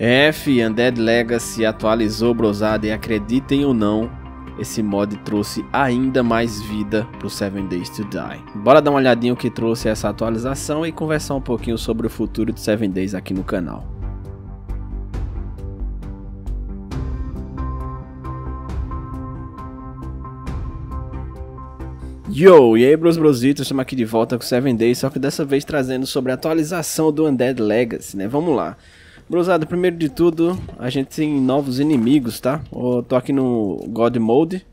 F Undead Legacy atualizou Brosada e acreditem ou não, esse mod trouxe ainda mais vida pro Seven Days to Die. Bora dar uma olhadinha o que trouxe essa atualização e conversar um pouquinho sobre o futuro de Seven Days aqui no canal. Yo, e aí bros brositos, estamos aqui de volta com Seven Days, só que dessa vez trazendo sobre a atualização do Undead Legacy, né? Vamos lá. Brusado, primeiro de tudo, a gente tem novos inimigos, tá? Eu tô aqui no God Mode,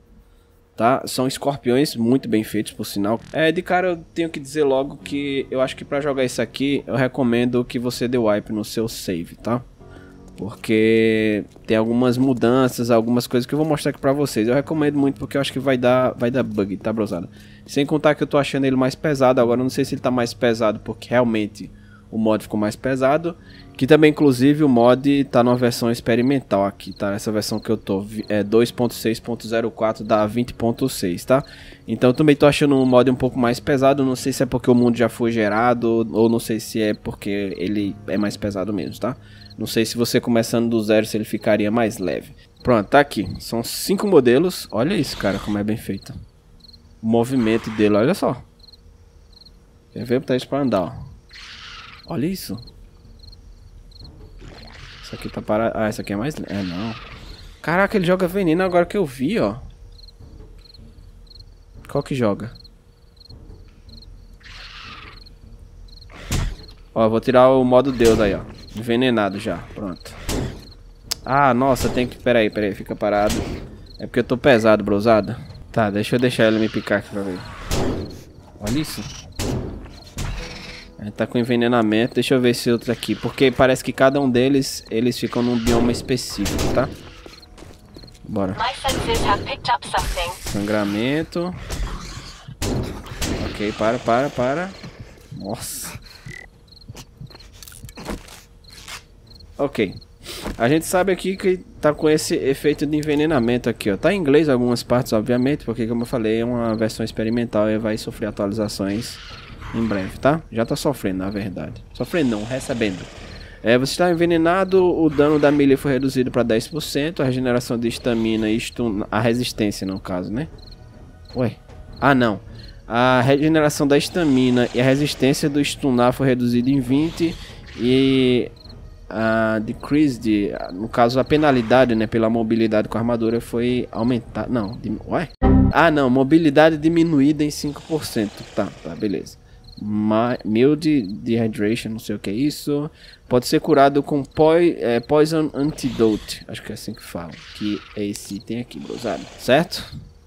tá? São escorpiões muito bem feitos, por sinal. É, de cara eu tenho que dizer logo que eu acho que pra jogar isso aqui, eu recomendo que você dê wipe no seu save, tá? Porque tem algumas mudanças, algumas coisas que eu vou mostrar aqui pra vocês. Eu recomendo muito porque eu acho que vai dar, vai dar bug, tá, brosada? Sem contar que eu tô achando ele mais pesado agora. Eu não sei se ele tá mais pesado porque realmente o mod ficou mais pesado. Que também, inclusive, o mod tá numa versão experimental aqui, tá? Essa versão que eu tô é 2.6.04 da 20.6, tá? Então também tô achando o mod um pouco mais pesado, não sei se é porque o mundo já foi gerado, ou não sei se é porque ele é mais pesado mesmo, tá? Não sei se você começando do zero, se ele ficaria mais leve. Pronto, tá aqui. São cinco modelos. Olha isso, cara, como é bem feito. O movimento dele, olha só. Quer ver? Tá isso pra andar, ó. Olha isso. Isso aqui tá parado. Ah, isso aqui é mais... É, não. Caraca, ele joga veneno agora que eu vi, ó. Qual que joga? Ó, vou tirar o modo Deus aí, ó. Envenenado já, pronto. Ah, nossa, tem que... Pera aí, pera aí, fica parado. É porque eu tô pesado, brosada. Tá, deixa eu deixar ele me picar aqui pra ver. Olha isso tá com envenenamento. Deixa eu ver esse outro aqui. Porque parece que cada um deles, eles ficam num bioma específico, tá? Bora. Sangramento. Ok, para, para, para. Nossa. Ok. A gente sabe aqui que tá com esse efeito de envenenamento aqui, ó. Tá em inglês algumas partes, obviamente, porque como eu falei, é uma versão experimental e vai sofrer atualizações em breve, tá? Já tá sofrendo, na verdade. Sofrendo não, recebendo. É, você está envenenado, o dano da milha foi reduzido para 10%, a regeneração de estamina e stun... a resistência, no caso, né? Ué? Ah, não. A regeneração da estamina e a resistência do stunar foi reduzida em 20 e a decrease de, no caso a penalidade, né, pela mobilidade com a armadura foi aumentada. Não, ué? Ah, não, mobilidade diminuída em 5%. Tá, tá, beleza mild dehydration, não sei o que é isso. Pode ser curado com poi, é, poison antidote, acho que é assim que fala. Que é esse item aqui, brosado, certo?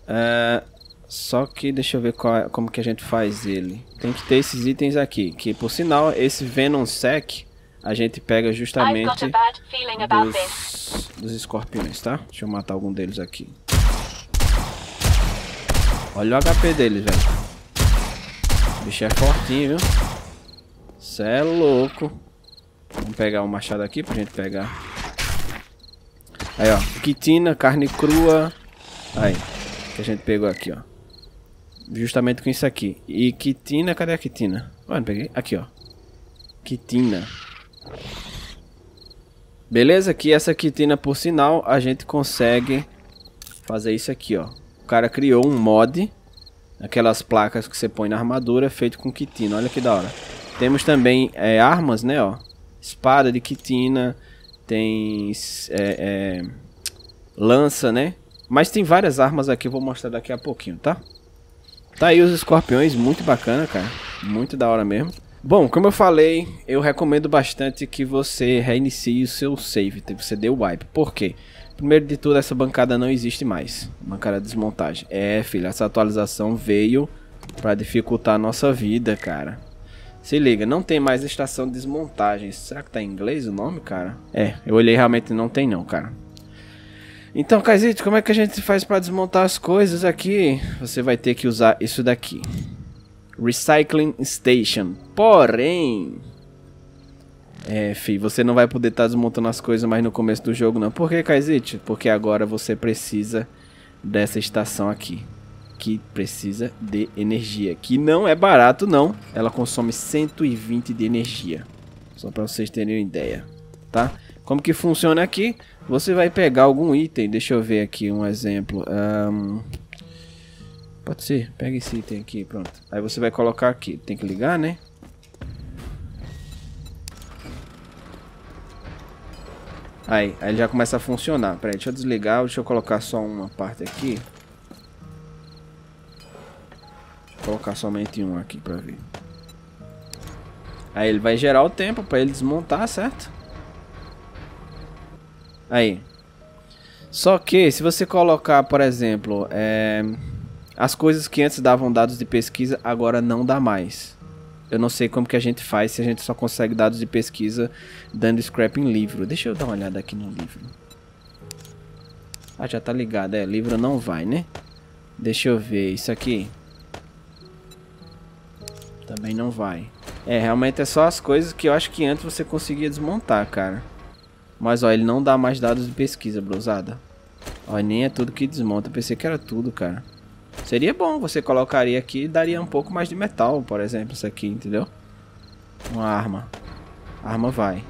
Uh, só que deixa eu ver qual, é, como que a gente faz ele. Tem que ter esses itens aqui, que por sinal, esse Venom Sec a gente pega justamente dos, dos escorpiões, tá? Deixa eu matar algum deles aqui. Olha o HP deles, velho bicho é fortinho, viu? Cê é louco. Vamos pegar o um machado aqui pra gente pegar. Aí, ó. Quitina, carne crua. Aí. Que a gente pegou aqui, ó. Justamente com isso aqui. E quitina, cadê a quitina? peguei. Aqui, ó. Quitina. Beleza? aqui essa quitina, por sinal, a gente consegue fazer isso aqui, ó. O cara criou um mod Aquelas placas que você põe na armadura, é feito com quitina. Olha que da hora. Temos também é, armas, né? Ó. Espada de quitina. Tem é, é, lança, né? Mas tem várias armas aqui, vou mostrar daqui a pouquinho, tá? Tá aí os escorpiões, muito bacana, cara. Muito da hora mesmo. Bom, como eu falei, eu recomendo bastante que você reinicie o seu save, tá? você dê o wipe. Por quê? Porque Primeiro de tudo, essa bancada não existe mais. Bancada de desmontagem. É, filho, essa atualização veio para dificultar a nossa vida, cara. Se liga, não tem mais estação de desmontagem. Será que tá em inglês o nome, cara? É, eu olhei realmente não tem não, cara. Então, Kaizito, como é que a gente faz para desmontar as coisas aqui? Você vai ter que usar isso daqui. Recycling Station. Porém, é, fi, você não vai poder estar tá desmontando as coisas mais no começo do jogo, não. Por que, Kaizit? Porque agora você precisa dessa estação aqui. Que precisa de energia. Que não é barato, não. Ela consome 120 de energia. Só para vocês terem uma ideia, tá? Como que funciona aqui? Você vai pegar algum item. Deixa eu ver aqui um exemplo. Um... Pode ser. Pega esse item aqui, pronto. Aí você vai colocar aqui. Tem que ligar, né? Aí, aí ele já começa a funcionar. Peraí, deixa eu desligar, deixa eu colocar só uma parte aqui. Vou colocar somente um aqui pra ver. Aí ele vai gerar o tempo pra ele desmontar, certo? Aí. Só que se você colocar, por exemplo, é... as coisas que antes davam dados de pesquisa, agora não dá mais. Eu não sei como que a gente faz se a gente só consegue dados de pesquisa dando scrap em livro. Deixa eu dar uma olhada aqui no livro. Ah, já tá ligado. É, livro não vai, né? Deixa eu ver. Isso aqui. Também não vai. É, realmente é só as coisas que eu acho que antes você conseguia desmontar, cara. Mas, ó, ele não dá mais dados de pesquisa, brosada. Ó, nem é tudo que desmonta. Eu pensei que era tudo, cara. Seria bom, você colocaria aqui e daria um pouco mais de metal, por exemplo, isso aqui, entendeu? Uma arma. arma vai.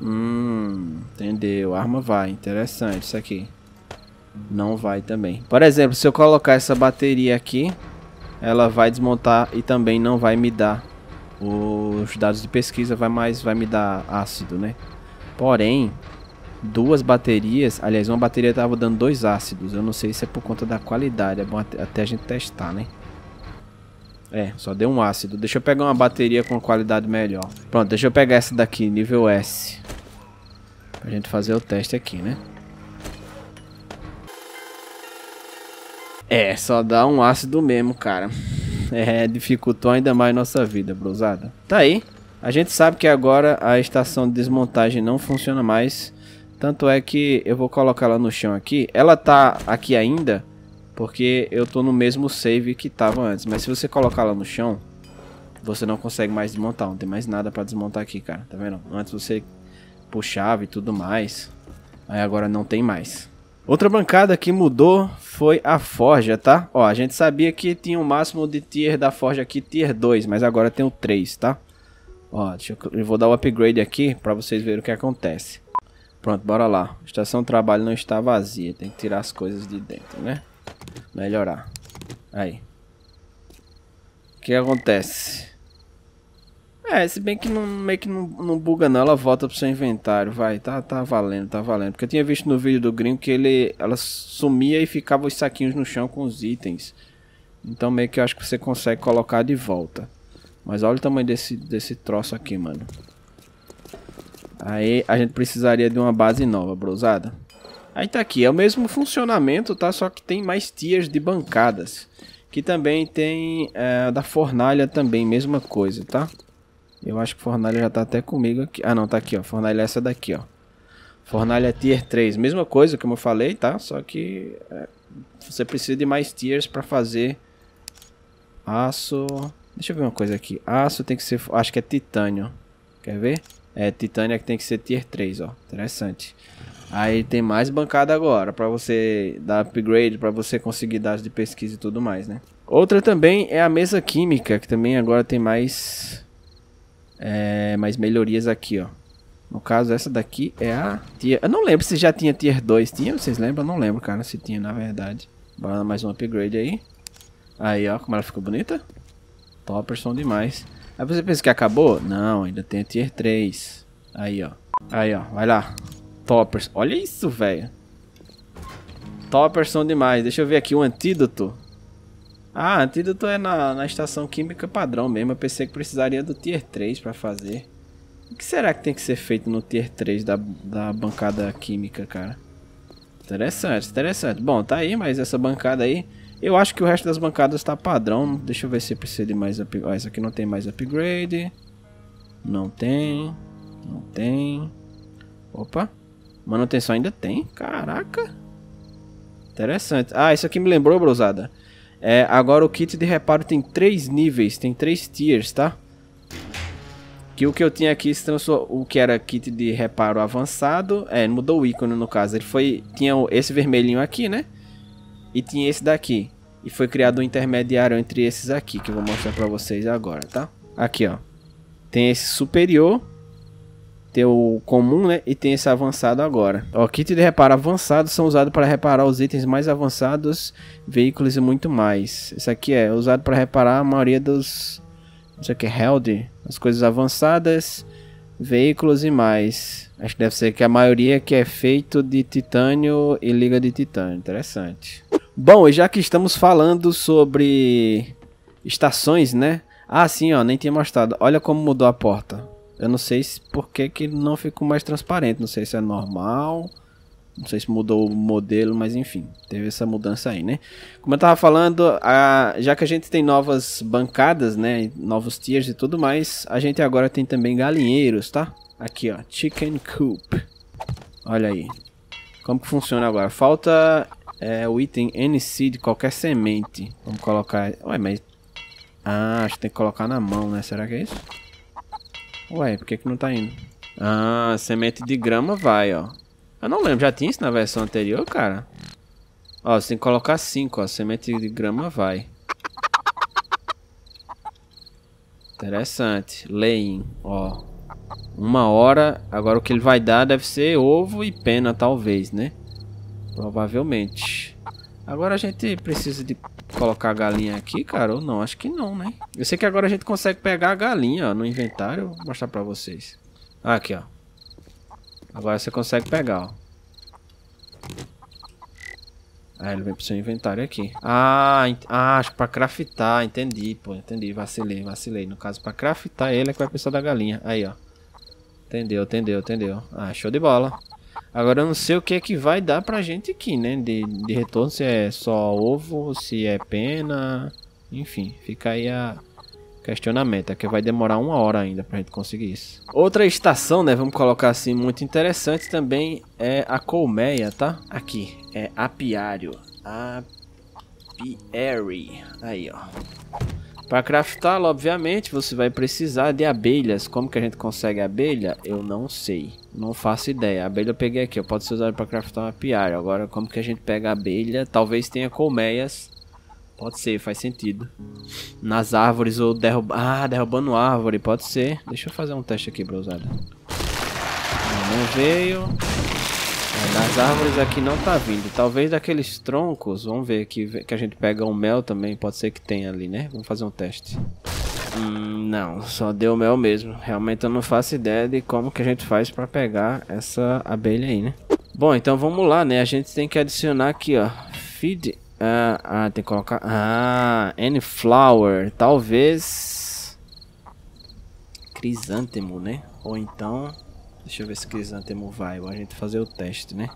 Hum, entendeu. arma vai, interessante isso aqui. Não vai também. Por exemplo, se eu colocar essa bateria aqui, ela vai desmontar e também não vai me dar os dados de pesquisa, vai mais vai me dar ácido, né? Porém, duas baterias. Aliás, uma bateria tava dando dois ácidos. Eu não sei se é por conta da qualidade. É bom até a gente testar, né? É, só deu um ácido. Deixa eu pegar uma bateria com qualidade melhor. Pronto, deixa eu pegar essa daqui, nível S. Pra gente fazer o teste aqui, né? É, só dá um ácido mesmo, cara. É, dificultou ainda mais nossa vida, brusada. Tá aí. A gente sabe que agora a estação de desmontagem não funciona mais. Tanto é que eu vou colocar ela no chão aqui. Ela tá aqui ainda, porque eu tô no mesmo save que tava antes. Mas se você colocar ela no chão, você não consegue mais desmontar. Não tem mais nada pra desmontar aqui, cara. Tá vendo? Antes você puxava e tudo mais. Aí agora não tem mais. Outra bancada que mudou foi a forja, tá? Ó, a gente sabia que tinha o um máximo de tier da forja aqui, tier 2, mas agora tem o 3, tá? Ó, deixa eu, eu vou dar o upgrade aqui pra vocês verem o que acontece. Pronto, bora lá. Estação de trabalho não está vazia. Tem que tirar as coisas de dentro, né? Melhorar. Aí. O que acontece? É, se bem que não, meio que não, não buga não, ela volta pro seu inventário, vai, tá, tá valendo, tá valendo. Porque eu tinha visto no vídeo do gringo que ele, ela sumia e ficava os saquinhos no chão com os itens. Então meio que eu acho que você consegue colocar de volta. Mas olha o tamanho desse, desse troço aqui, mano. Aí a gente precisaria de uma base nova, brosada. Aí tá aqui, é o mesmo funcionamento, tá? Só que tem mais tias de bancadas. Que também tem é, da fornalha também, mesma coisa, tá? Eu acho que fornalha já tá até comigo aqui. Ah, não, tá aqui, ó. Fornalha é essa daqui, ó. Fornalha Tier 3. Mesma coisa, como eu falei, tá? Só que é, você precisa de mais tiers pra fazer aço... Deixa eu ver uma coisa aqui. Aço tem que ser... Acho que é titânio. Quer ver? É, Titânia que tem que ser tier 3, ó. Interessante. Aí tem mais bancada agora para você dar upgrade, para você conseguir dados de pesquisa e tudo mais, né? Outra também é a mesa química, que também agora tem mais é, mais melhorias aqui, ó. No caso, essa daqui é a tier... Eu não lembro se já tinha tier 2. Tinha? Vocês lembram? Eu não lembro, cara, se tinha, na verdade. Bora dar mais um upgrade aí. Aí, ó, como ela ficou bonita. Topperson demais. Aí você pensa que acabou? Não, ainda tem tier 3. Aí, ó. Aí, ó. Vai lá. Toppers. Olha isso, velho. Toppers são demais. Deixa eu ver aqui o um antídoto. Ah, antídoto é na, na estação química padrão mesmo. Eu pensei que precisaria do tier 3 pra fazer. O que será que tem que ser feito no tier 3 da, da bancada química, cara? Interessante, interessante. Bom, tá aí, mas essa bancada aí eu acho que o resto das bancadas está padrão. Deixa eu ver se é precisa de mais upgrade. Ah, essa aqui não tem mais upgrade. Não tem. Não tem. Opa. Manutenção ainda tem? Caraca. Interessante. Ah, isso aqui me lembrou, brosada. É, agora o kit de reparo tem três níveis. Tem três tiers, tá? Que o que eu tinha aqui se transformou, o que era kit de reparo avançado, é, mudou o ícone no caso, ele foi, tinha esse vermelhinho aqui, né? E tinha esse daqui. E foi criado um intermediário entre esses aqui, que eu vou mostrar pra vocês agora, tá? Aqui, ó. Tem esse superior, tem o comum, né? E tem esse avançado agora. O kit de reparo avançado são usados para reparar os itens mais avançados, veículos e muito mais. Esse aqui é usado para reparar a maioria dos... Isso aqui é held, as coisas avançadas, veículos e mais. Acho que deve ser que a maioria que é feito de titânio e liga de titânio. Interessante. Bom, já que estamos falando sobre estações, né? Ah, sim, ó, nem tinha mostrado. Olha como mudou a porta. Eu não sei se, por que, que não ficou mais transparente. Não sei se é normal. Não sei se mudou o modelo, mas enfim, teve essa mudança aí, né? Como eu tava falando, a, já que a gente tem novas bancadas, né? Novos tiers e tudo mais, a gente agora tem também galinheiros, tá? Aqui, ó, Chicken Coop. Olha aí. Como que funciona agora? Falta é o item NC de qualquer semente. Vamos colocar... Ué, mas... Ah, acho que tem que colocar na mão, né? Será que é isso? Ué, por que que não tá indo? Ah, semente de grama vai, ó. Eu não lembro, já tinha isso na versão anterior, cara? Ó, você tem que colocar 5, ó. Semente de grama vai. Interessante. Leim, ó. Uma hora. Agora o que ele vai dar deve ser ovo e pena, talvez, né? Provavelmente. Agora a gente precisa de colocar a galinha aqui, cara, ou não? Acho que não, né? Eu sei que agora a gente consegue pegar a galinha, ó, no inventário. Vou mostrar pra vocês. Aqui, ó. Agora você consegue pegar, ó. Aí ele vem pro seu inventário aqui. Ah, ah acho que pra craftar. Entendi, pô. Entendi. Vacilei, vacilei. No caso, pra craftar ele é que vai precisar da galinha. Aí, ó. Entendeu, entendeu, entendeu. Ah, show de bola. Agora eu não sei o que é que vai dar pra gente aqui, né? De, de retorno, se é só ovo, se é pena. Enfim, fica aí a questionamento. É que vai demorar uma hora ainda pra gente conseguir isso. Outra estação, né? Vamos colocar assim, muito interessante também é a colmeia, tá? Aqui, é apiário. Apiary. Aí, ó. Para craftá-lo, obviamente, você vai precisar de abelhas. Como que a gente consegue abelha? Eu não sei. Não faço ideia. A abelha eu peguei aqui. Eu posso ser usada para craftar uma piara. Agora, como que a gente pega abelha? Talvez tenha colmeias. Pode ser, faz sentido. Nas árvores ou derrubando... Ah, derrubando árvore. Pode ser. Deixa eu fazer um teste aqui, brosada. Não, não veio. É, das árvores aqui não tá vindo. Talvez daqueles troncos. Vamos ver que, que a gente pega um mel também. Pode ser que tenha ali, né? Vamos fazer um teste. Hum, não, só deu mel mesmo. Realmente eu não faço ideia de como que a gente faz pra pegar essa abelha aí, né? Bom, então vamos lá, né? A gente tem que adicionar aqui, ó. Feed. Ah, ah tem que colocar... Ah, any flower. Talvez... Crisântemo, né? Ou então... Deixa eu ver se crisântemo vai. vou a gente fazer o teste, né?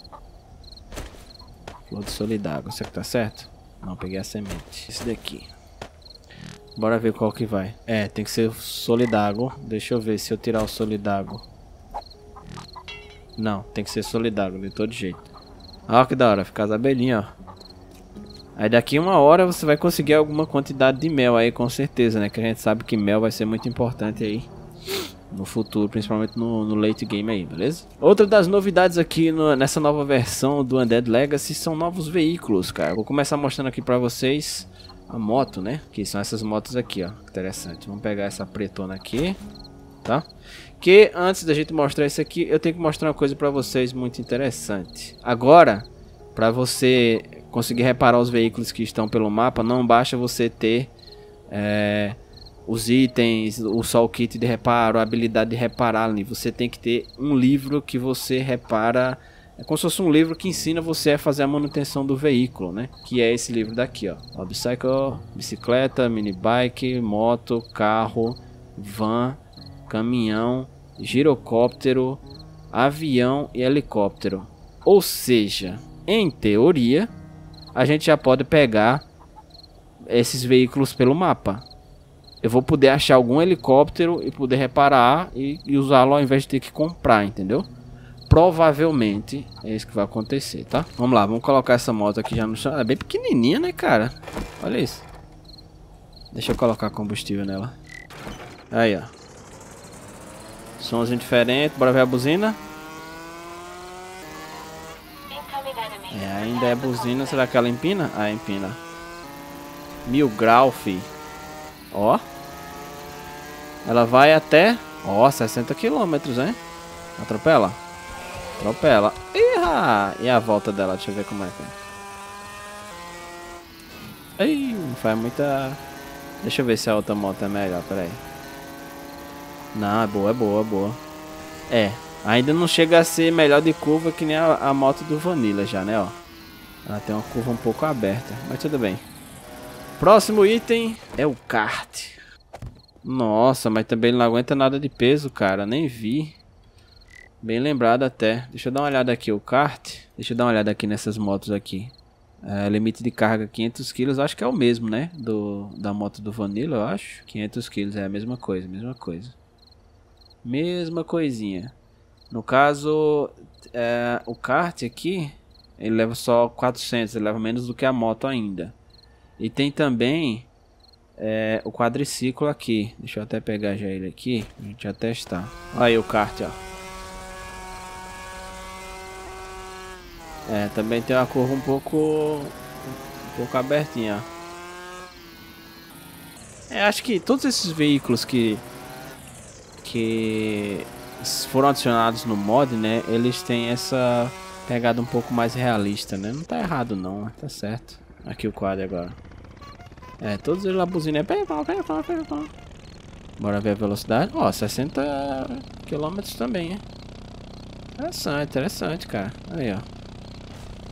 Flor de solidário. Será que tá certo? Não, peguei a semente. Esse daqui. Bora ver qual que vai. É, tem que ser solidário. Deixa eu ver se eu tirar o solidário. Não, tem que ser solidário de todo jeito. Ó, ah, que da hora. Ficar as abelhinhas, ó. Aí daqui uma hora você vai conseguir alguma quantidade de mel aí, com certeza, né? Que a gente sabe que mel vai ser muito importante aí no futuro, principalmente no, no, late game aí, beleza? Outra das novidades aqui no, nessa nova versão do Undead Legacy são novos veículos, cara. Vou começar mostrando aqui pra vocês a moto, né? Que são essas motos aqui, ó. Interessante. Vamos pegar essa pretona aqui, tá? Que antes da gente mostrar isso aqui, eu tenho que mostrar uma coisa pra vocês muito interessante. Agora, pra você conseguir reparar os veículos que estão pelo mapa, não basta você ter... É os itens, o sol kit de reparo, a habilidade de reparar ali. Você tem que ter um livro que você repara. É como se fosse um livro que ensina você a fazer a manutenção do veículo, né? Que é esse livro daqui, ó. Obcycle, bicicleta, minibike, moto, carro, van, caminhão, girocóptero, avião e helicóptero. Ou seja, em teoria, a gente já pode pegar esses veículos pelo mapa eu vou poder achar algum helicóptero e poder reparar e, e usá-lo ao invés de ter que comprar, entendeu? Provavelmente é isso que vai acontecer, tá? Vamos lá, vamos colocar essa moto aqui já no chão. Ela é bem pequenininha, né, cara? Olha isso. Deixa eu colocar combustível nela. Aí, ó. Somzinho diferente, bora ver a buzina. É, ainda é buzina, será que ela empina? Ah, empina. Mil grau, fi. Ó. Ela vai até... Ó, 60 quilômetros, hein? Atropela. Atropela. Iha! E a volta dela, deixa eu ver como é que é. Ei, faz muita... Deixa eu ver se a outra moto é melhor, peraí. Não, é boa, é boa, é boa. É, ainda não chega a ser melhor de curva que nem a, a moto do Vanilla já, né, ó. Ela tem uma curva um pouco aberta, mas tudo bem. Próximo item é o kart. Nossa, mas também não aguenta nada de peso, cara. Nem vi. Bem lembrado até. Deixa eu dar uma olhada aqui. O kart. Deixa eu dar uma olhada aqui nessas motos aqui. É, limite de carga 500 kg, acho que é o mesmo, né? Do, da moto do Vanilla, eu acho. 500 kg é a mesma coisa, mesma coisa. Mesma coisinha. No caso, é, o kart aqui, ele leva só 400, ele leva menos do que a moto ainda. E tem também é, o quadriciclo aqui. Deixa eu até pegar já ele aqui. A gente já testar. Olha aí o kart, ó. É, também tem uma curva um pouco... Um pouco abertinha, é, acho que todos esses veículos que... Que foram adicionados no mod, né? Eles têm essa pegada um pouco mais realista, né? Não tá errado não, né? tá certo. Aqui o quadro agora. É, todos eles lá buzinam. Bora ver a velocidade. Ó, 60 km também, hein? Interessante, interessante, cara. Aí, ó.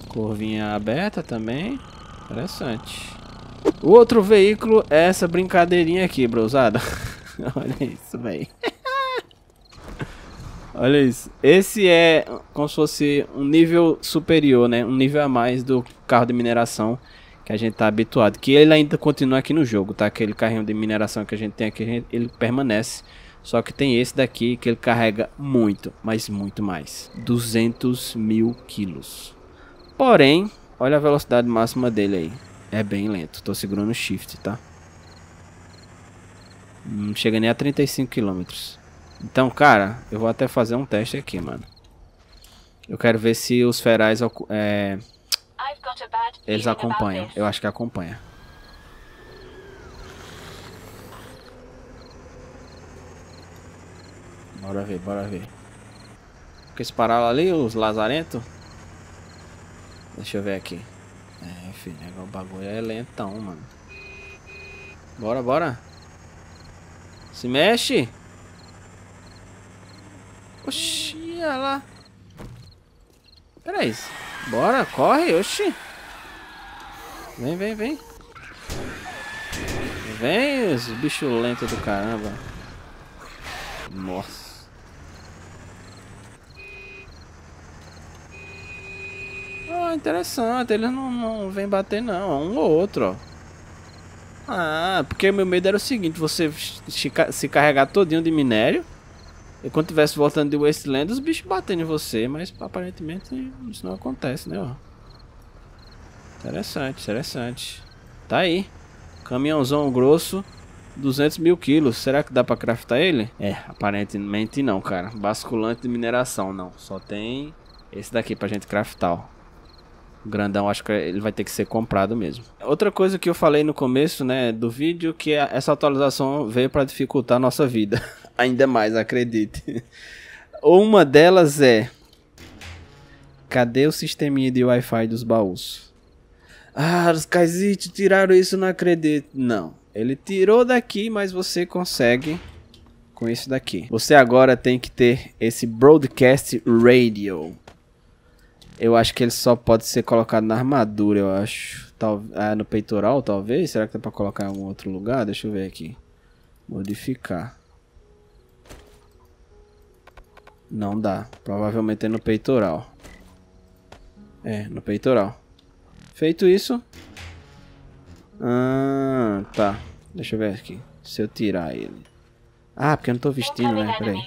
Curvinha aberta também. Interessante. O outro veículo é essa brincadeirinha aqui, brosada. Olha isso, velho. Olha isso. Esse é como se fosse um nível superior, né? Um nível a mais do carro de mineração que a gente tá habituado. Que ele ainda continua aqui no jogo, tá? Aquele carrinho de mineração que a gente tem aqui, ele permanece. Só que tem esse daqui que ele carrega muito, mas muito mais. 200 mil quilos. Porém, olha a velocidade máxima dele aí. É bem lento. Tô segurando o shift, tá? Não chega nem a 35 km. Então, cara, eu vou até fazer um teste aqui, mano. Eu quero ver se os ferais... É eles acompanham, eu acho que acompanha. Bora ver, bora ver. Porque eles pararam ali, os lazarentos. Deixa eu ver aqui. É, filho, né? o bagulho é lentão, mano. Bora, bora. Se mexe. Oxi, olha lá. Peraí. Bora, corre, oxi. Vem, vem, vem. Vem, os bichos lentos do caramba. Nossa. Ah, interessante. Eles não, não vêm bater, não. É um ou outro, ó. Ah, porque meu medo era o seguinte, você se carregar todinho de minério e quando tivesse voltando de Wasteland, os bichos batendo em você, mas aparentemente isso não acontece, né? Ó. Interessante, interessante. Tá aí. Caminhãozão grosso, 200 mil quilos. Será que dá pra craftar ele? É, aparentemente não, cara. Basculante de mineração, não. Só tem esse daqui pra gente craftar, ó. O grandão, acho que ele vai ter que ser comprado mesmo. Outra coisa que eu falei no começo, né, do vídeo, que é essa atualização veio para dificultar a nossa vida. Ainda mais, acredite. Uma delas é. Cadê o sisteminha de Wi-Fi dos baús? Ah, os Kaizit tiraram isso, não acredito. Não. Ele tirou daqui, mas você consegue com isso daqui. Você agora tem que ter esse Broadcast Radio. Eu acho que ele só pode ser colocado na armadura, eu acho. Tal, ah, no peitoral, talvez? Será que dá pra colocar em algum outro lugar? Deixa eu ver aqui. Modificar. Não dá. Provavelmente é no peitoral. É, no peitoral. Feito isso... Ah, tá. Deixa eu ver aqui. Se eu tirar ele... Ah, porque eu não tô vestindo, né? Peraí.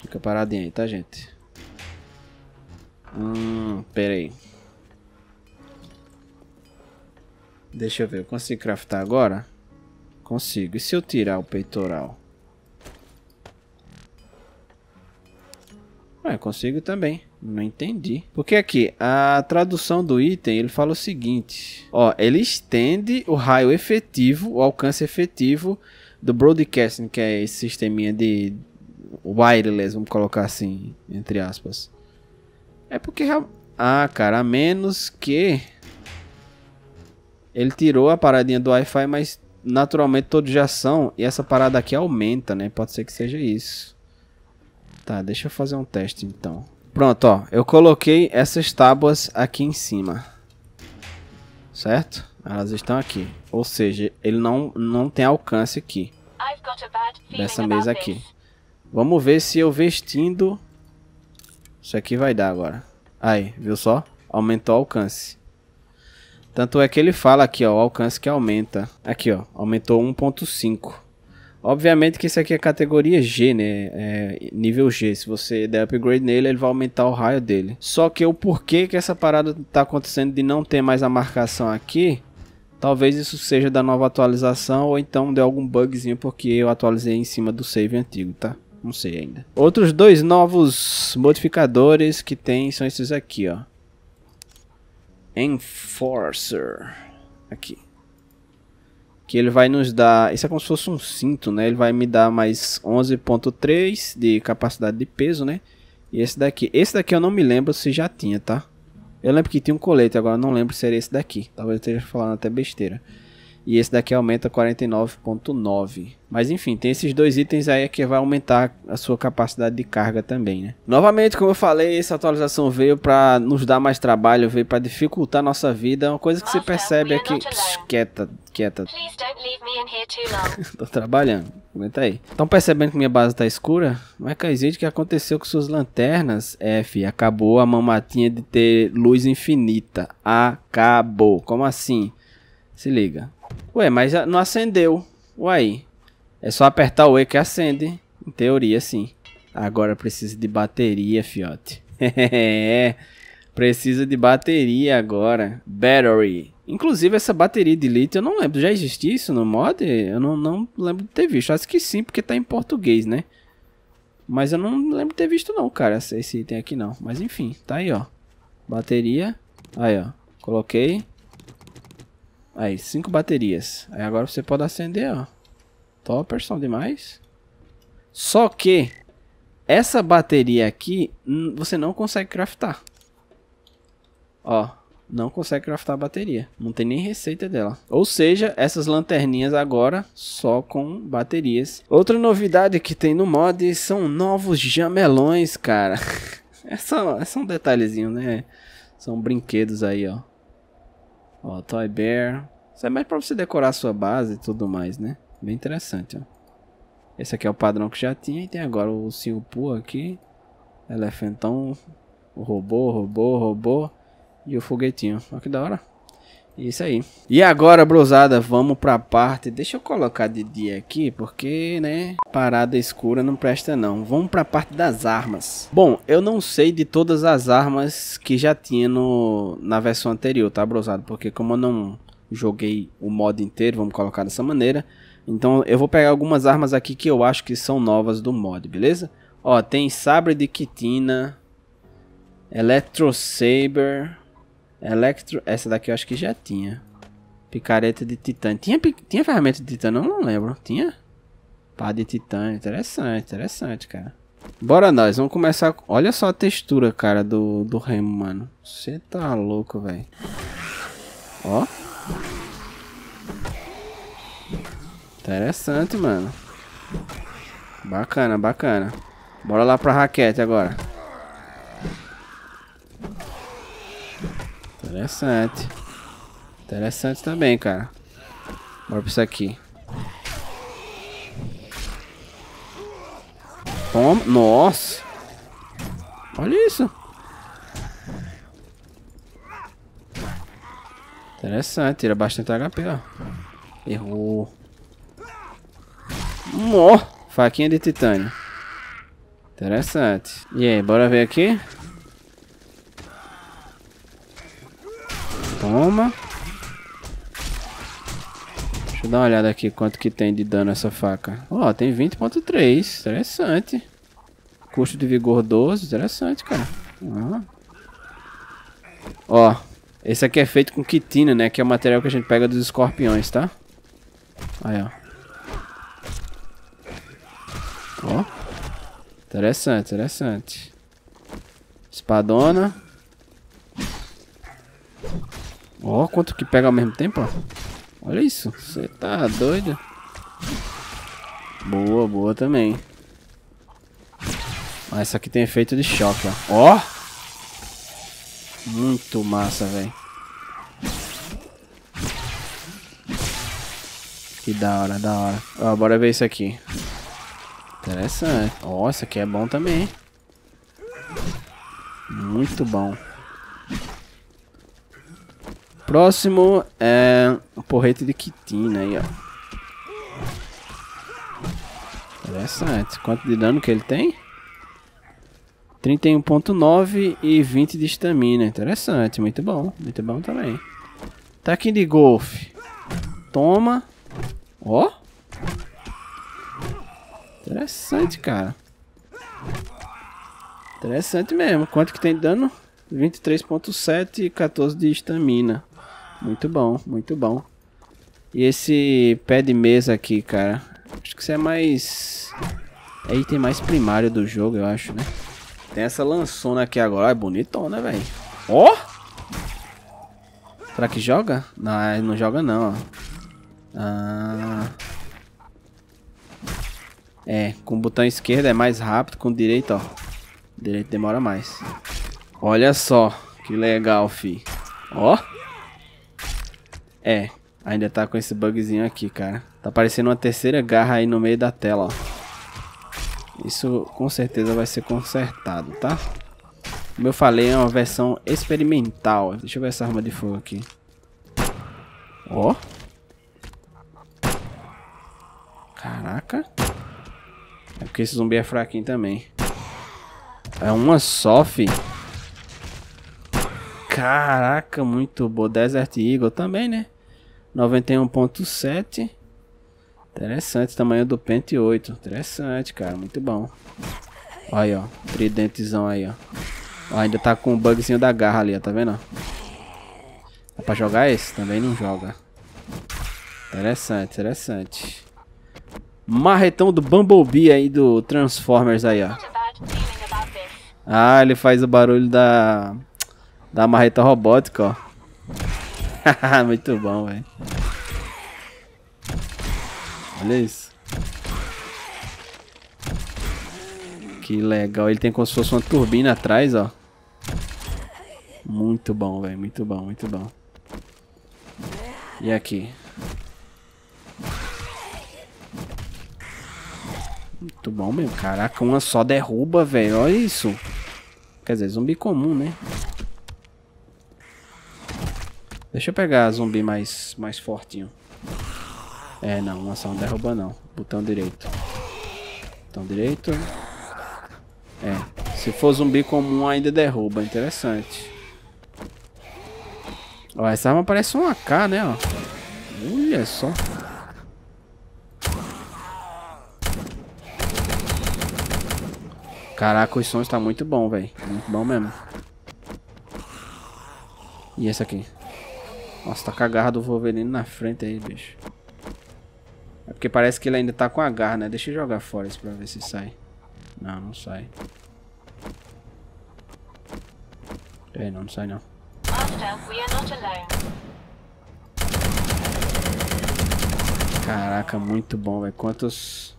Fica paradinho aí, tá, gente? Hum, peraí. Deixa eu ver, eu consigo craftar agora? Consigo. E se eu tirar o peitoral? Ah, Ué, consigo também. Não entendi. Porque aqui, a tradução do item, ele fala o seguinte. Ó, ele estende o raio efetivo, o alcance efetivo do broadcasting, que é esse sisteminha de wireless, vamos colocar assim, entre aspas. É porque... Ah, cara, a menos que... Ele tirou a paradinha do Wi-Fi, mas naturalmente todos já são. E essa parada aqui aumenta, né? Pode ser que seja isso. Tá, deixa eu fazer um teste então. Pronto, ó. Eu coloquei essas tábuas aqui em cima. Certo? Elas estão aqui. Ou seja, ele não, não tem alcance aqui. Dessa mesa aqui. Vamos ver se eu vestindo... Isso aqui vai dar agora. Aí, viu só? Aumentou o alcance. Tanto é que ele fala aqui, ó. O alcance que aumenta. Aqui, ó. Aumentou 1.5. Obviamente que isso aqui é categoria G, né? É nível G. Se você der upgrade nele, ele vai aumentar o raio dele. Só que o porquê que essa parada tá acontecendo de não ter mais a marcação aqui, talvez isso seja da nova atualização ou então de algum bugzinho porque eu atualizei em cima do save antigo, tá? Não sei ainda. Outros dois novos modificadores que tem são esses aqui, ó. Enforcer. Aqui que ele vai nos dar, isso é como se fosse um cinto, né? Ele vai me dar mais 11.3 de capacidade de peso, né? E esse daqui, esse daqui eu não me lembro se já tinha, tá? Eu lembro que tinha um colete, agora não lembro se era esse daqui. Talvez eu esteja falando até besteira. E esse daqui aumenta 49.9. Mas enfim, tem esses dois itens aí que vai aumentar a sua capacidade de carga também, né? Novamente, como eu falei, essa atualização veio para nos dar mais trabalho, veio para dificultar nossa vida. Uma coisa que você percebe é que... quieta, quieta. Tô trabalhando, aguenta aí. Estão percebendo que minha base tá escura? Não é o que aconteceu com suas lanternas, é, F. Acabou a mamatinha de ter luz infinita. Acabou. Como assim? Se liga. Ué, mas não acendeu. Uai. É só apertar o E que acende. Em teoria, sim. Agora precisa de bateria, fiote. precisa de bateria agora. Battery. Inclusive, essa bateria de lítio, eu não lembro. Já existia isso no mod? Eu não, não lembro de ter visto. Acho que sim, porque tá em português, né? Mas eu não lembro de ter visto não, cara, esse item aqui não. Mas enfim, tá aí, ó. Bateria. Aí, ó. Coloquei. Aí, 5 baterias. Aí agora você pode acender, ó. Toppers são demais. Só que essa bateria aqui, você não consegue craftar. Ó, não consegue craftar a bateria. Não tem nem receita dela. Ou seja, essas lanterninhas agora só com baterias. Outra novidade que tem no mod são novos jamelões, cara. é, só, é só um detalhezinho, né? São brinquedos aí, ó. Ó, Toy Bear. Isso é mais pra você decorar a sua base e tudo mais, né? Bem interessante, ó. Esse aqui é o padrão que já tinha. E tem agora o Silpu aqui. Elefantão. O robô, robô, robô. E o foguetinho. Olha que da hora. Isso aí. E agora, brosada, vamos pra parte. Deixa eu colocar de dia aqui, porque, né? Parada escura não presta, não. Vamos pra parte das armas. Bom, eu não sei de todas as armas que já tinha no, na versão anterior, tá, brosada? Porque, como eu não joguei o modo inteiro, vamos colocar dessa maneira. Então, eu vou pegar algumas armas aqui que eu acho que são novas do mod, beleza? Ó, tem sabre de quitina, electro saber Electro, essa daqui eu acho que já tinha. Picareta de titã. Tinha, tinha ferramenta de titã? Não, não lembro. Tinha? Pá de titã. Interessante, interessante, cara. Bora nós, vamos começar. Olha só a textura, cara, do, do remo, mano. Você tá louco, velho. Ó. Interessante, mano. Bacana, bacana. Bora lá pra raquete agora. Interessante. Interessante também, cara. Bora pra isso aqui. Toma. Nossa. Olha isso. Interessante. Tira bastante HP, ó. Errou. Mó. Faquinha de titânio. Interessante. E aí, bora ver aqui. Toma. Deixa eu dar uma olhada aqui quanto que tem de dano essa faca. Ó, oh, tem 20.3. Interessante. Custo de vigor 12. Interessante, cara. Ó. Ó. Esse aqui é feito com quitina, né? Que é o material que a gente pega dos escorpiões, tá? Aí, ó. Ó. Interessante, interessante. Espadona. Ó, oh, quanto que pega ao mesmo tempo, ó. Olha isso. Você tá doido? Boa, boa também. Ah, essa aqui tem efeito de choque, ó. Ó! Oh! Muito massa, velho. Que da hora, da hora. Ó, ah, bora ver isso aqui. Interessante. Ó, oh, aqui é bom também, hein? Muito bom. Próximo é o porrete de quitina aí, ó. Interessante. Quanto de dano que ele tem? 31.9 e 20 de estamina. Interessante, muito bom. Muito bom também. Taquinho tá de golfe. Toma. Ó. Interessante, cara. Interessante mesmo. Quanto que tem de dano? 23.7 e 14 de estamina. Muito bom, muito bom. E esse pé de mesa aqui, cara. Acho que isso é mais... É item mais primário do jogo, eu acho, né? Tem essa lançona aqui agora. É bonitona, né, velho? Ó! Oh! Será que joga? Não, é, não joga não, ó. Ah... É, com o botão esquerdo é mais rápido, com o direito, ó. direito demora mais. Olha só, que legal, fi. Ó. É, ainda tá com esse bugzinho aqui, cara. Tá aparecendo uma terceira garra aí no meio da tela, ó. Isso com certeza vai ser consertado, tá? Como eu falei, é uma versão experimental. Deixa eu ver essa arma de fogo aqui. Ó. Caraca. É porque esse zumbi é fraquinho também. É uma soft. Caraca, muito boa. Desert Eagle também, né? 91.7. Interessante, tamanho do pente 8. Interessante, cara, muito bom. Olha aí, ó, tridentezão aí, ó. ó ainda tá com o bugzinho da garra ali, ó, tá vendo? Dá pra jogar esse? Também não joga. Interessante, interessante. Marretão do Bumblebee aí do Transformers aí, ó. Ah, ele faz o barulho da... Da marreta robótica, ó. Muito bom, velho. Olha isso. Que legal. Ele tem como se fosse uma turbina atrás, ó. Muito bom, velho. Muito bom, muito bom. E aqui? Muito bom mesmo. Caraca, uma só derruba, velho. Olha isso. Quer dizer, zumbi comum, né? Deixa eu pegar zumbi mais, mais fortinho. É, não, nossa, não derruba não. Botão direito. Botão direito. É, se for zumbi comum ainda derruba, interessante. Ó, essa arma parece um AK, né, ó. Olha só. Caraca, os sons tá muito bom, velho. Muito bom mesmo. E essa aqui? Nossa, tá com a garra do Wolverine na frente aí, bicho. É porque parece que ele ainda tá com a garra, né? Deixa eu jogar fora isso pra ver se sai. Não, não sai. É, não, não sai não. Caraca, muito bom, velho. Quantos...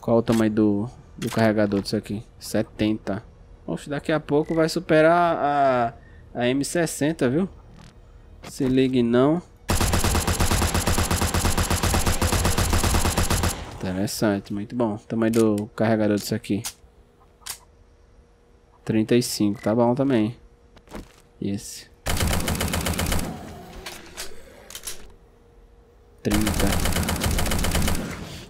Qual o tamanho do, do carregador disso aqui? 70. Oxe, daqui a pouco vai superar a a M60, viu? Se ligue não. Interessante, muito bom. Tamanho do carregador disso aqui. 35, tá bom também. esse? 30.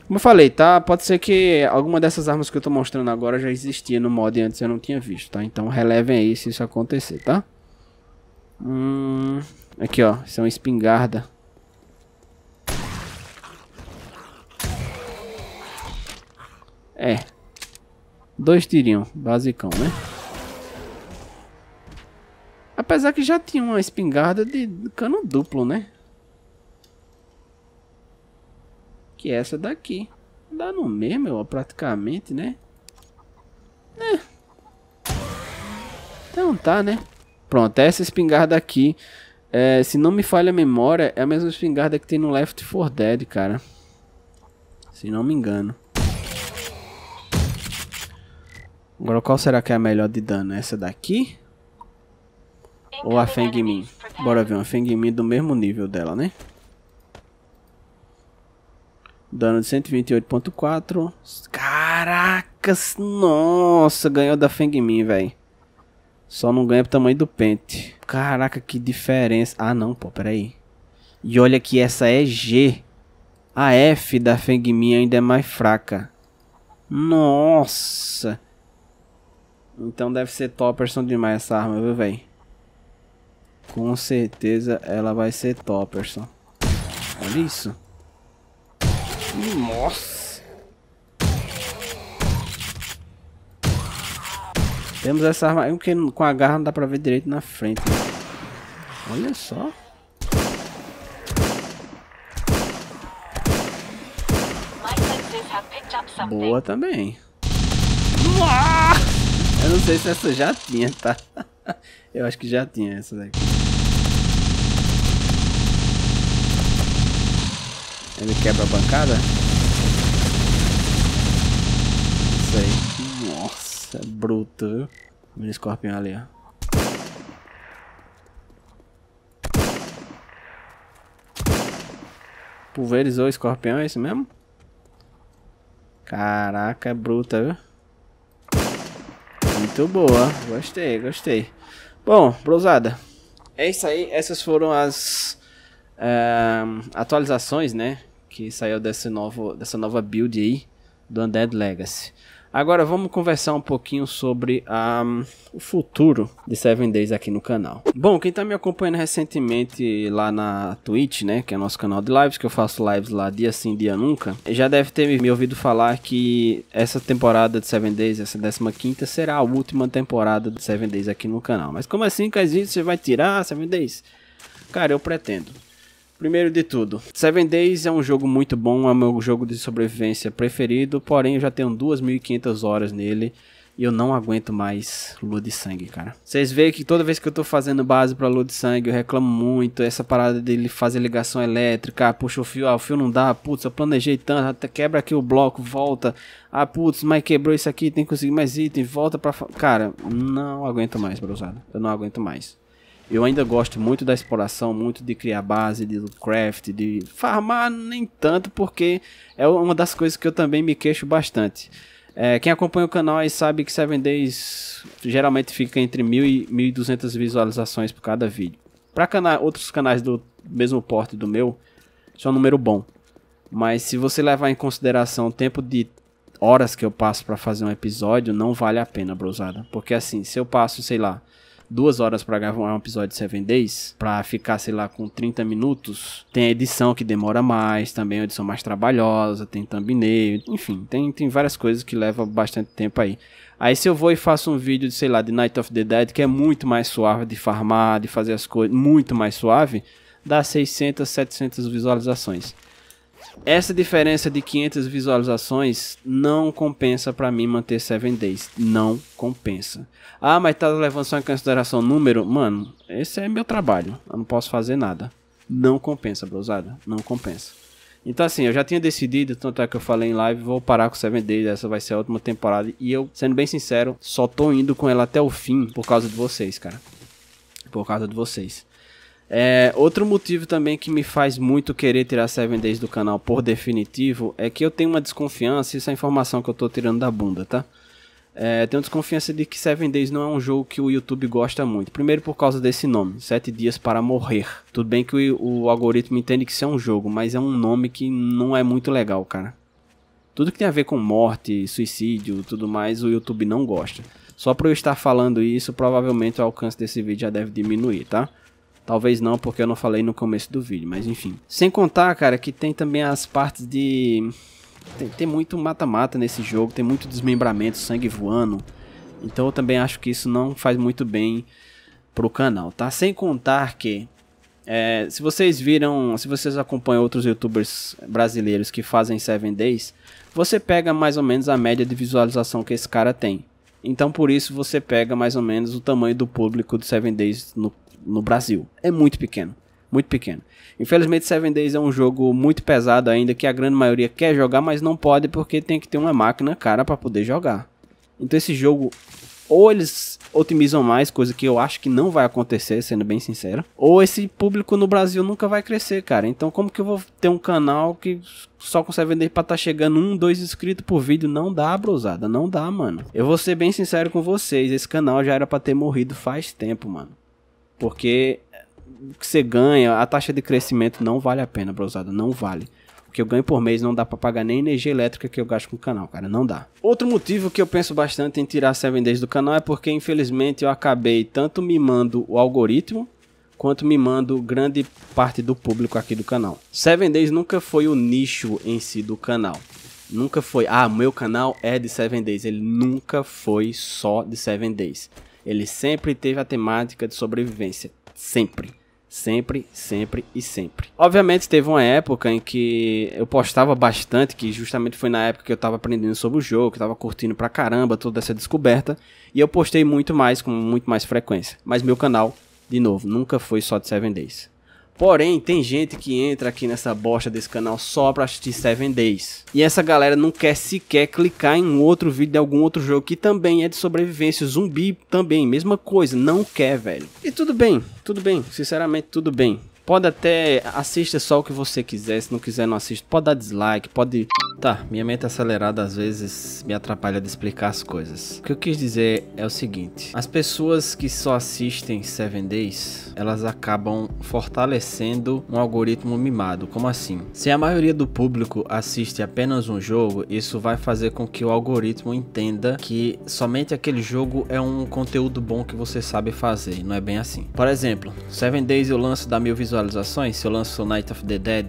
Como eu falei, tá? Pode ser que alguma dessas armas que eu tô mostrando agora já existia no mod antes eu não tinha visto, tá? Então relevem aí se isso acontecer, tá? Hum, aqui, ó. Isso é uma espingarda. É. Dois tirinhos. Basicão, né? Apesar que já tinha uma espingarda de cano duplo, né? Que é essa daqui. Dá no mesmo, ó, praticamente, né? É. Então tá, né? Pronto, essa espingarda aqui, é, se não me falha a memória, é a mesma espingarda que tem no Left 4 Dead, cara. Se não me engano. Agora qual será que é a melhor de dano? Essa daqui? Ou a Feng Min? Bora ver, uma Feng Min do mesmo nível dela, né? Dano de 128.4. Caracas, nossa, ganhou da Feng Min, velho. Só não ganha pro tamanho do pente. Caraca, que diferença. Ah, não, pô, peraí. E olha que essa é G. A F da Fengmin ainda é mais fraca. Nossa. Então deve ser topperson demais essa arma, viu, velho? Com certeza ela vai ser topperson. Olha isso. Nossa. Temos essa arma aí, com a garra não dá pra ver direito na frente. Olha só. Boa também. Eu não sei se essa já tinha, tá? Eu acho que já tinha essa daqui. Ele quebra a bancada? Isso sei. Isso é bruto. Mini escorpião ali, ó. Pulverizou o escorpião, é isso mesmo? Caraca, é bruta, viu? Muito boa. Gostei, gostei. Bom, brusada, É isso aí. Essas foram as uh, atualizações, né? Que saiu desse novo, dessa nova build aí do Undead Legacy. Agora vamos conversar um pouquinho sobre um, o futuro de Seven Days aqui no canal. Bom, quem está me acompanhando recentemente lá na Twitch, né, que é nosso canal de lives, que eu faço lives lá dia sim, dia nunca, já deve ter me ouvido falar que essa temporada de Seven Days, essa 15 será a última temporada de Seven Days aqui no canal. Mas como assim, Caizinho, você vai tirar Seven Days? Cara, eu pretendo. Primeiro de tudo, Seven Days é um jogo muito bom, é meu jogo de sobrevivência preferido, porém eu já tenho 2.500 horas nele e eu não aguento mais lua de sangue, cara. Vocês veem que toda vez que eu tô fazendo base pra lua de sangue, eu reclamo muito. Essa parada dele fazer ligação elétrica, ah, puxa o fio, ah, o fio não dá, putz, eu planejei tanto, até quebra aqui o bloco, volta. Ah, putz, mas quebrou isso aqui, tem que conseguir mais item, volta pra. Cara, não aguento mais, brosada. Eu não aguento mais. Eu ainda gosto muito da exploração, muito de criar base, de craft, de farmar, nem tanto, porque é uma das coisas que eu também me queixo bastante. É, quem acompanha o canal aí sabe que 7 Days geralmente fica entre 1000 e 1200 visualizações por cada vídeo. Para cana outros canais do mesmo porte do meu, isso é um número bom. Mas se você levar em consideração o tempo de horas que eu passo para fazer um episódio, não vale a pena, brosada. Porque assim, se eu passo, sei lá, duas horas para gravar um episódio de 7 Days, para ficar, sei lá, com 30 minutos, tem a edição que demora mais, também é a edição mais trabalhosa, tem thumbnail, enfim, tem, tem várias coisas que levam bastante tempo aí. Aí se eu vou e faço um vídeo, de, sei lá, de Night of the Dead, que é muito mais suave de farmar, de fazer as coisas, muito mais suave, dá 600, 700 visualizações. Essa diferença de 500 visualizações não compensa para mim manter 7 Days. Não compensa. Ah, mas tá levando só em consideração o número? Mano, esse é meu trabalho. Eu não posso fazer nada. Não compensa, brosada. Não compensa. Então assim, eu já tinha decidido, tanto é que eu falei em live, vou parar com 7 Days, essa vai ser a última temporada. E eu, sendo bem sincero, só tô indo com ela até o fim por causa de vocês, cara. Por causa de vocês. É, outro motivo também que me faz muito querer tirar 7 Days do canal por definitivo é que eu tenho uma desconfiança, isso é a informação que eu tô tirando da bunda, tá? É, tenho desconfiança de que 7 Days não é um jogo que o YouTube gosta muito. Primeiro por causa desse nome, Sete Dias para Morrer. Tudo bem que o, o algoritmo entende que isso é um jogo, mas é um nome que não é muito legal, cara. Tudo que tem a ver com morte, suicídio, tudo mais, o YouTube não gosta. Só para eu estar falando isso, provavelmente o alcance desse vídeo já deve diminuir, tá? Talvez não, porque eu não falei no começo do vídeo, mas enfim. Sem contar, cara, que tem também as partes de... Tem, tem muito mata-mata nesse jogo, tem muito desmembramento, sangue voando. Então eu também acho que isso não faz muito bem pro canal, tá? Sem contar que... É, se vocês viram, se vocês acompanham outros youtubers brasileiros que fazem 7 Days, você pega mais ou menos a média de visualização que esse cara tem. Então por isso você pega mais ou menos o tamanho do público do 7 Days no, no Brasil. É muito pequeno. Muito pequeno. Infelizmente, Seven Days é um jogo muito pesado ainda que a grande maioria quer jogar, mas não pode porque tem que ter uma máquina cara para poder jogar. Então esse jogo ou eles otimizam mais, coisa que eu acho que não vai acontecer, sendo bem sincero, ou esse público no Brasil nunca vai crescer, cara. Então como que eu vou ter um canal que só consegue vender pra tá chegando um, dois inscritos por vídeo? Não dá, brosada, não dá, mano. Eu vou ser bem sincero com vocês, esse canal já era pra ter morrido faz tempo, mano. Porque o que você ganha, a taxa de crescimento não vale a pena, brosada, não vale. O que eu ganho por mês não dá para pagar nem energia elétrica que eu gasto com o canal, cara, não dá. Outro motivo que eu penso bastante em tirar 7 Days do canal é porque infelizmente eu acabei tanto mimando o algoritmo quanto mimando grande parte do público aqui do canal. 7 Days nunca foi o nicho em si do canal. Nunca foi, ah, meu canal é de 7 Days. Ele nunca foi só de 7 Days. Ele sempre teve a temática de sobrevivência. Sempre. Sempre, sempre e sempre. Obviamente teve uma época em que eu postava bastante, que justamente foi na época que eu tava aprendendo sobre o jogo, que eu tava curtindo pra caramba toda essa descoberta, e eu postei muito mais, com muito mais frequência. Mas meu canal, de novo, nunca foi só de 7 Days. Porém, tem gente que entra aqui nessa bosta desse canal só pra assistir 7 Days. E essa galera não quer sequer clicar em um outro vídeo de algum outro jogo que também é de sobrevivência. Zumbi também, mesma coisa. Não quer, velho. E tudo bem, tudo bem. Sinceramente, tudo bem. Pode até assistir só o que você quiser, se não quiser não assista. Pode dar dislike, pode... Tá, minha mente é acelerada às vezes me atrapalha de explicar as coisas. O que eu quis dizer é o seguinte. As pessoas que só assistem Seven Days, elas acabam fortalecendo um algoritmo mimado. Como assim? Se a maioria do público assiste apenas um jogo, isso vai fazer com que o algoritmo entenda que somente aquele jogo é um conteúdo bom que você sabe fazer. Não é bem assim. Por exemplo, Seven Days eu lanço da mil visão visualizações, se eu lanço Night of the Dead,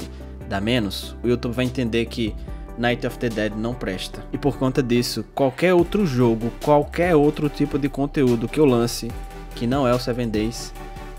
dá menos, o YouTube vai entender que Night of the Dead não presta. E por conta disso, qualquer outro jogo, qualquer outro tipo de conteúdo que eu lance, que não é o 7 Days,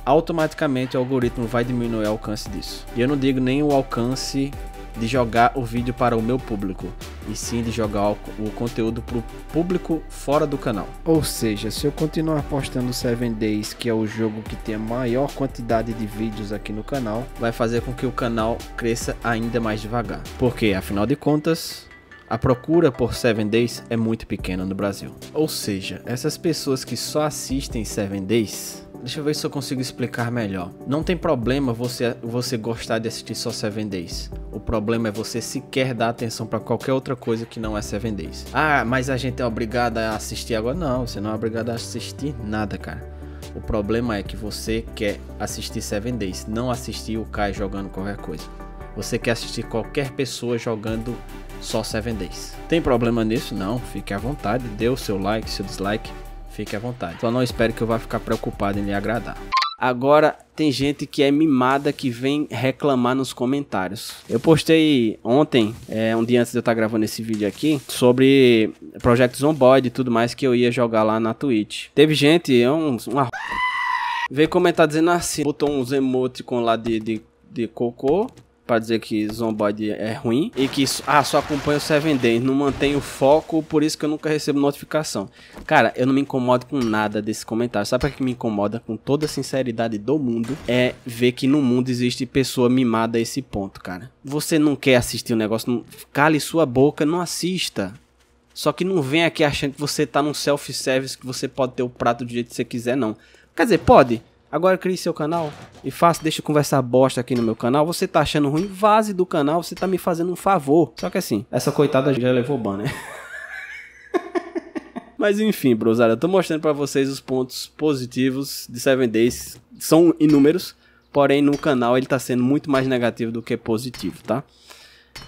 automaticamente o algoritmo vai diminuir o alcance disso. E eu não digo nem o alcance de jogar o vídeo para o meu público, e sim de jogar o conteúdo para o público fora do canal. Ou seja, se eu continuar postando Seven Days, que é o jogo que tem a maior quantidade de vídeos aqui no canal, vai fazer com que o canal cresça ainda mais devagar. Porque, afinal de contas, a procura por Seven Days é muito pequena no Brasil. Ou seja, essas pessoas que só assistem Seven Days Deixa eu ver se eu consigo explicar melhor. Não tem problema você, você gostar de assistir só Seven Days. O problema é você sequer dar atenção para qualquer outra coisa que não é Seven Days. Ah, mas a gente é obrigado a assistir agora? Não, você não é obrigado a assistir nada, cara. O problema é que você quer assistir Seven Days, não assistir o Kai jogando qualquer coisa. Você quer assistir qualquer pessoa jogando só Seven Days. Tem problema nisso? Não, fique à vontade, dê o seu like, seu dislike Fique à vontade. Só não espero que eu vá ficar preocupado em lhe agradar. Agora tem gente que é mimada que vem reclamar nos comentários. Eu postei ontem, é, um dia antes de eu estar gravando esse vídeo aqui, sobre Project Zomboid e tudo mais que eu ia jogar lá na Twitch. Teve gente, é um, uma... Veio comentar é tá dizendo assim, botou uns emoticons lá de, de, de cocô para dizer que Zombod é ruim e que ah, só acompanha o Seven Days, não mantém o foco, por isso que eu nunca recebo notificação. Cara, eu não me incomodo com nada desse comentário. Sabe o que me incomoda com toda a sinceridade do mundo? É ver que no mundo existe pessoa mimada a esse ponto, cara. Você não quer assistir o um negócio, não, cale sua boca, não assista. Só que não vem aqui achando que você tá num self-service que você pode ter o prato do jeito que você quiser, não. Quer dizer, pode, Agora crie seu canal e faça, deixa eu conversar bosta aqui no meu canal. Você tá achando ruim? Vaze do canal, você tá me fazendo um favor. Só que assim, essa coitada já levou ban, né? Mas enfim, brosada, eu tô mostrando para vocês os pontos positivos de Seven Days. São inúmeros, porém no canal ele tá sendo muito mais negativo do que positivo, tá?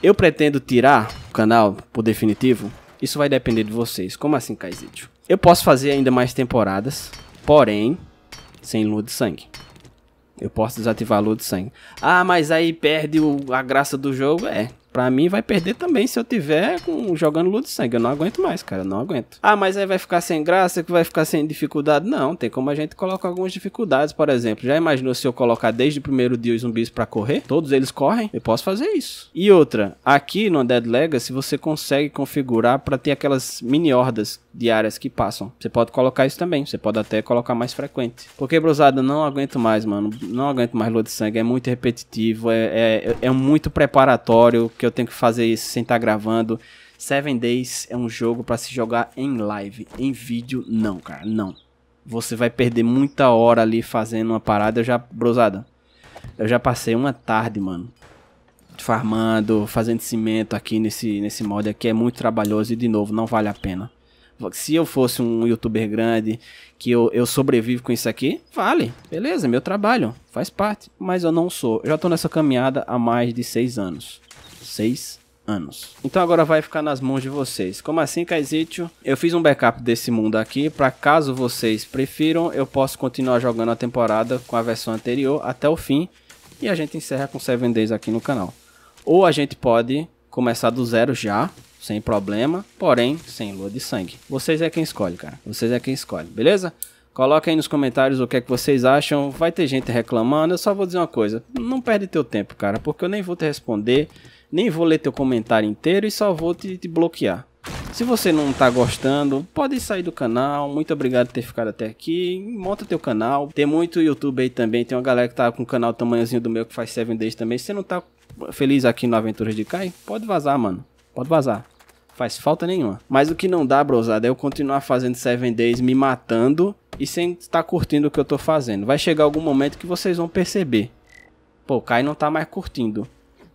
Eu pretendo tirar o canal por definitivo. Isso vai depender de vocês. Como assim, Kaizitio? Eu posso fazer ainda mais temporadas, porém sem lua de sangue. Eu posso desativar a lua de sangue. Ah, mas aí perde o, a graça do jogo? É, Pra mim vai perder também se eu tiver com, jogando Lua de Sangue. Eu não aguento mais, cara. Eu não aguento. Ah, mas aí vai ficar sem graça, que vai ficar sem dificuldade? Não, tem como a gente colocar algumas dificuldades, por exemplo. Já imaginou se eu colocar desde o primeiro dia os zumbis para correr? Todos eles correm? Eu posso fazer isso. E outra, aqui no Dead Legacy você consegue configurar para ter aquelas mini hordas diárias que passam. Você pode colocar isso também. Você pode até colocar mais frequente. Porque, brosada, não aguento mais, mano. Não aguento mais Lua de Sangue. É muito repetitivo, é, é, é muito preparatório que eu eu tenho que fazer isso sem estar tá gravando. Seven Days é um jogo para se jogar em live, em vídeo não, cara, não. Você vai perder muita hora ali fazendo uma parada, eu já, brosada. Eu já passei uma tarde, mano, farmando, fazendo cimento aqui nesse nesse mod aqui é muito trabalhoso e de novo não vale a pena. Se eu fosse um youtuber grande, que eu, eu sobrevivo com isso aqui, vale, beleza, meu trabalho, faz parte. Mas eu não sou. Eu já tô nessa caminhada há mais de seis anos seis anos. Então agora vai ficar nas mãos de vocês. Como assim, Kaizitio? Eu fiz um backup desse mundo aqui, para caso vocês prefiram, eu posso continuar jogando a temporada com a versão anterior até o fim. E a gente encerra com 7 Days aqui no canal. Ou a gente pode começar do zero já, sem problema, porém sem lua de sangue. Vocês é quem escolhe, cara. Vocês é quem escolhe, beleza? Coloca aí nos comentários o que é que vocês acham. Vai ter gente reclamando. Eu só vou dizer uma coisa: não perde teu tempo, cara, porque eu nem vou te responder nem vou ler teu comentário inteiro e só vou te, te bloquear. Se você não está gostando, pode sair do canal. Muito obrigado por ter ficado até aqui. Monta teu canal. Tem muito YouTube aí também. Tem uma galera que tá com um canal tamanhozinho do meu que faz 7 Days também. Se você não tá feliz aqui no Aventuras de Kai, pode vazar, mano. Pode vazar. Faz falta nenhuma. Mas o que não dá, brosada, é eu continuar fazendo 7 Days me matando e sem estar tá curtindo o que eu tô fazendo. Vai chegar algum momento que vocês vão perceber. Pô, o Kai não tá mais curtindo.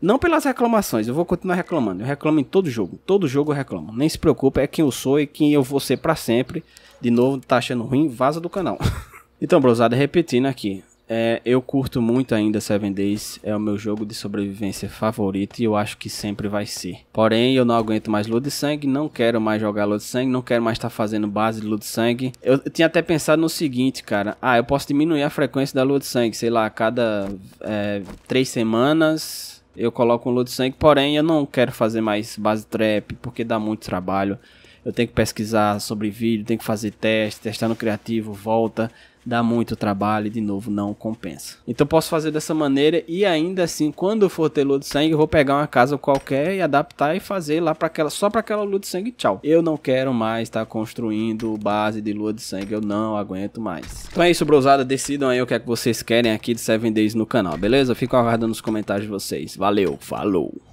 Não pelas reclamações, eu vou continuar reclamando. Eu reclamo em todo jogo, todo jogo eu reclamo. Nem se preocupe, é quem eu sou e quem eu vou ser para sempre. De novo, tá achando ruim? Vaza do canal. então, brosada, repetindo aqui. É, eu curto muito ainda Seven Days, é o meu jogo de sobrevivência favorito e eu acho que sempre vai ser. Porém, eu não aguento mais Lua de Sangue, não quero mais jogar Lua de Sangue, não quero mais estar tá fazendo base de Lua de Sangue. Eu, eu, tinha até pensado no seguinte, cara: ah, eu posso diminuir a frequência da Lua de Sangue, sei lá, a cada é, três semanas eu coloco um load sync, porém eu não quero fazer mais base trap porque dá muito trabalho. Eu tenho que pesquisar sobre vídeo, tenho que fazer teste, testar no criativo, volta dá muito trabalho e de novo não compensa. Então posso fazer dessa maneira e ainda assim, quando for ter lua de sangue, eu vou pegar uma casa qualquer e adaptar e fazer lá para aquela só para aquela lua de sangue, tchau. Eu não quero mais estar tá construindo base de lua de sangue, eu não aguento mais. Então é isso, brosada, decidam aí o que é que vocês querem aqui de 7 Days no canal, beleza? Fico aguardando nos comentários de vocês. Valeu, falou.